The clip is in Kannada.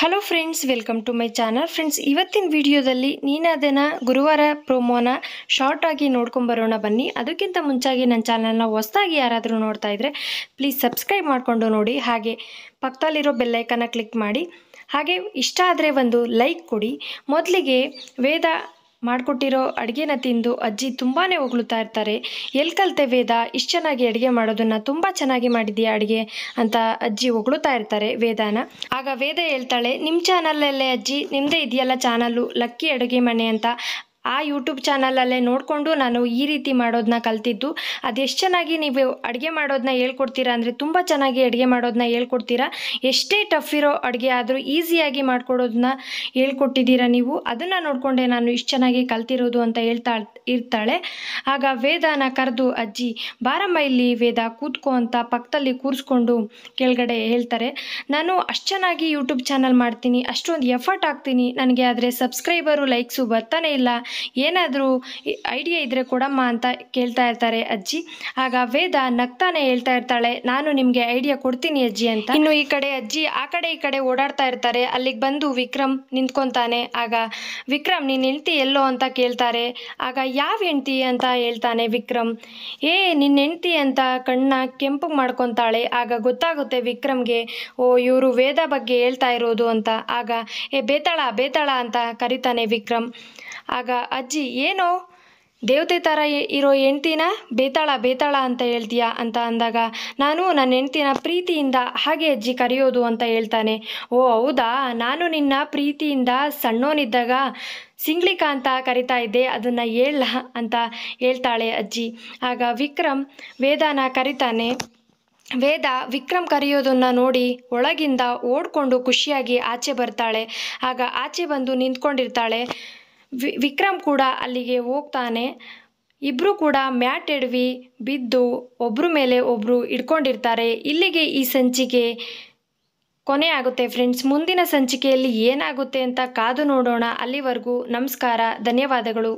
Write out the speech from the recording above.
hello friends welcome to my channel friends ಇವತ್ತಿನ ವಿಡಿಯೋದಲ್ಲಿ ಅದನ್ನು ಗುರುವಾರ ಪ್ರೋಮೋನ ಆಗಿ ನೋಡ್ಕೊಂಬರೋಣ ಬನ್ನಿ ಅದಕ್ಕಿಂತ ಮುಂಚಾಗಿ ನನ್ನ ಚಾನಲ್ನ ಹೊಸ್ದಾಗಿ ಯಾರಾದರೂ ನೋಡ್ತಾ ಇದ್ದರೆ ಪ್ಲೀಸ್ ಸಬ್ಸ್ಕ್ರೈಬ್ ಮಾಡಿಕೊಂಡು ನೋಡಿ ಹಾಗೆ ಪಕ್ಕದಲ್ಲಿರೋ ಬೆಲ್ಲೈಕನ್ನ ಕ್ಲಿಕ್ ಮಾಡಿ ಹಾಗೆ ಇಷ್ಟ ಆದರೆ ಒಂದು ಲೈಕ್ ಕೊಡಿ ಮೊದಲಿಗೆ ವೇದ ಮಾಡಿಕೊಟ್ಟಿರೋ ಅಡುಗೆನ ತಿಂದು ಅಜ್ಜಿ ತುಂಬಾ ಹೊಗಳುತ್ತಾ ಇರ್ತಾರೆ ಎಲ್ಲಿ ಕಲಿತೆ ವೇದ ಇಷ್ಟು ಚೆನ್ನಾಗಿ ಅಡುಗೆ ಮಾಡೋದನ್ನು ತುಂಬ ಚೆನ್ನಾಗಿ ಮಾಡಿದೀಯ ಅಡುಗೆ ಅಂತ ಅಜ್ಜಿ ಹೊಗಳುತ್ತಾ ಇರ್ತಾರೆ ವೇದಾನ ಆಗ ವೇದ ಹೇಳ್ತಾಳೆ ನಿಮ್ಮ ಚಾನಲಲ್ಲೇ ಅಜ್ಜಿ ನಿಮ್ಮದೇ ಇದೆಯಲ್ಲ ಚಾನಲ್ಲು ಲಕ್ಕಿ ಅಡುಗೆ ಮನೆ ಅಂತ ಆ ಯೂಟ್ಯೂಬ್ ಚಾನಲಲ್ಲೇ ನೋಡಿಕೊಂಡು ನಾನು ಈ ರೀತಿ ಮಾಡೋದನ್ನ ಕಲ್ತಿದ್ದು ಅದೆಷ್ಟು ಚೆನ್ನಾಗಿ ನೀವು ಅಡುಗೆ ಮಾಡೋದನ್ನ ಹೇಳ್ಕೊಡ್ತೀರಾ ಅಂದರೆ ತುಂಬ ಚೆನ್ನಾಗಿ ಅಡುಗೆ ಮಾಡೋದನ್ನ ಹೇಳ್ಕೊಡ್ತೀರಾ ಎಷ್ಟೇ ಟಫ್ ಇರೋ ಅಡುಗೆ ಆದರೂ ಈಸಿಯಾಗಿ ಮಾಡ್ಕೊಡೋದನ್ನ ಹೇಳ್ಕೊಟ್ಟಿದ್ದೀರಾ ನೀವು ಅದನ್ನು ನೋಡಿಕೊಂಡೆ ನಾನು ಇಷ್ಟು ಚೆನ್ನಾಗಿ ಕಲ್ತಿರೋದು ಅಂತ ಹೇಳ್ತಾ ಇರ್ತಾಳೆ ಆಗ ವೇದನ ಕರೆದು ಅಜ್ಜಿ ಬಾರಮ್ಮ ಇಲ್ಲಿ ವೇದ ಕೂತ್ಕೋ ಅಂತ ಪಕ್ಕದಲ್ಲಿ ಕೂರಿಸ್ಕೊಂಡು ಕೆಳಗಡೆ ಹೇಳ್ತಾರೆ ನಾನು ಅಷ್ಟು ಚೆನ್ನಾಗಿ ಯೂಟ್ಯೂಬ್ ಚಾನಲ್ ಮಾಡ್ತೀನಿ ಅಷ್ಟೊಂದು ಎಫರ್ಟ್ ಹಾಕ್ತೀನಿ ನನಗೆ ಆದರೆ ಸಬ್ಸ್ಕ್ರೈಬರು ಲೈಕ್ಸು ಬರ್ತಾನೆ ಇಲ್ಲ ಏನಾದರೂ ಐಡಿಯಾ ಇದ್ದರೆ ಕೊಡಮ್ಮ ಅಂತ ಕೇಳ್ತಾ ಇರ್ತಾರೆ ಅಜ್ಜಿ ಆಗ ವೇದ ನಗ್ತಾನೆ ಹೇಳ್ತಾ ಇರ್ತಾಳೆ ನಾನು ನಿಮಗೆ ಐಡಿಯಾ ಕೊಡ್ತೀನಿ ಅಜ್ಜಿ ಅಂತ ಇನ್ನು ಈ ಕಡೆ ಅಜ್ಜಿ ಆ ಕಡೆ ಈ ಕಡೆ ಓಡಾಡ್ತಾ ಇರ್ತಾರೆ ಅಲ್ಲಿಗೆ ಬಂದು ವಿಕ್ರಮ್ ನಿಂತ್ಕೊತಾನೆ ಆಗ ವಿಕ್ರಮ್ ನೀನು ಹೆಂಡ್ತಿ ಎಲ್ಲೋ ಅಂತ ಕೇಳ್ತಾರೆ ಆಗ ಯಾವ ಹೆಂಡ್ತಿ ಅಂತ ಹೇಳ್ತಾನೆ ವಿಕ್ರಮ್ ಏ ನಿನ್ನ ಹೆಂಡ್ತಿ ಅಂತ ಕಣ್ಣ ಕೆಂಪು ಮಾಡ್ಕೊತಾಳೆ ಆಗ ಗೊತ್ತಾಗುತ್ತೆ ವಿಕ್ರಮ್ಗೆ ಓ ಇವರು ವೇದ ಬಗ್ಗೆ ಹೇಳ್ತಾ ಇರೋದು ಅಂತ ಆಗ ಏ ಬೇತಾಳ ಬೇತಾಳ ಅಂತ ಕರಿತಾನೆ ವಿಕ್ರಮ್ ಆಗ ಅಜ್ಜಿ ಏನು ದೇವತೆ ಥರ ಇರೋ ಹೆಂಡ್ತಿನ ಬೇತಾಳ ಬೇತಾಳ ಅಂತ ಹೇಳ್ತೀಯ ಅಂತ ಅಂದಾಗ ನಾನು ನನ್ನ ಹೆಂಡ್ತಿನ ಪ್ರೀತಿಯಿಂದ ಹಾಗೆ ಅಜ್ಜಿ ಕರೆಯೋದು ಅಂತ ಹೇಳ್ತಾನೆ ಓ ಹೌದಾ ನಾನು ನಿನ್ನ ಪ್ರೀತಿಯಿಂದ ಸಣ್ಣೋನಿದ್ದಾಗ ಸಿಂಗ್ಳಿಕಾ ಅಂತ ಕರಿತಾ ಇದ್ದೆ ಅದನ್ನು ಹೇಳ ಅಂತ ಹೇಳ್ತಾಳೆ ಅಜ್ಜಿ ಆಗ ವಿಕ್ರಮ್ ವೇದನ ಕರಿತಾನೆ ವೇದ ವಿಕ್ರಮ್ ಕರೆಯೋದನ್ನು ನೋಡಿ ಒಳಗಿಂದ ಓಡ್ಕೊಂಡು ಖುಷಿಯಾಗಿ ಆಚೆ ಬರ್ತಾಳೆ ಆಗ ಆಚೆ ಬಂದು ನಿಂತ್ಕೊಂಡಿರ್ತಾಳೆ ವಿ ವಿಕ್ರಮ್ ಕೂಡ ಅಲ್ಲಿಗೆ ಹೋಗ್ತಾನೆ ಇಬ್ಬರು ಕೂಡ ಮ್ಯಾಟ್ ಎಡವಿ ಬಿದ್ದು ಒಬ್ಬರ ಮೇಲೆ ಒಬ್ಬರು ಇಡ್ಕೊಂಡಿರ್ತಾರೆ ಇಲ್ಲಿಗೆ ಈ ಸಂಚಿಕೆ ಕೊನೆ ಆಗುತ್ತೆ ಫ್ರೆಂಡ್ಸ್ ಮುಂದಿನ ಸಂಚಿಕೆಯಲ್ಲಿ ಏನಾಗುತ್ತೆ ಅಂತ ಕಾದು ನೋಡೋಣ ಅಲ್ಲಿವರೆಗೂ ನಮಸ್ಕಾರ ಧನ್ಯವಾದಗಳು